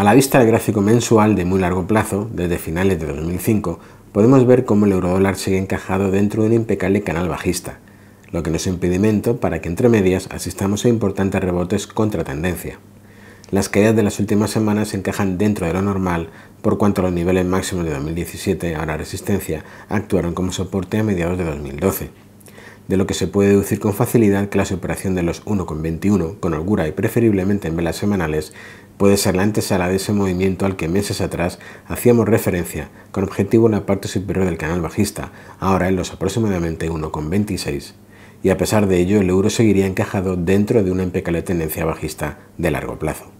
A la vista del gráfico mensual de muy largo plazo, desde finales de 2005, podemos ver cómo el euro dólar sigue encajado dentro de un impecable canal bajista, lo que no es impedimento para que entre medias asistamos a importantes rebotes contra tendencia. Las caídas de las últimas semanas se encajan dentro de lo normal por cuanto los niveles máximos de 2017, ahora resistencia, actuaron como soporte a mediados de 2012, de lo que se puede deducir con facilidad que la superación de los 1,21 con holgura y preferiblemente en velas semanales puede ser la antesala de ese movimiento al que meses atrás hacíamos referencia, con objetivo en la parte superior del canal bajista, ahora en los aproximadamente 1,26, y a pesar de ello el euro seguiría encajado dentro de una impecable tendencia bajista de largo plazo.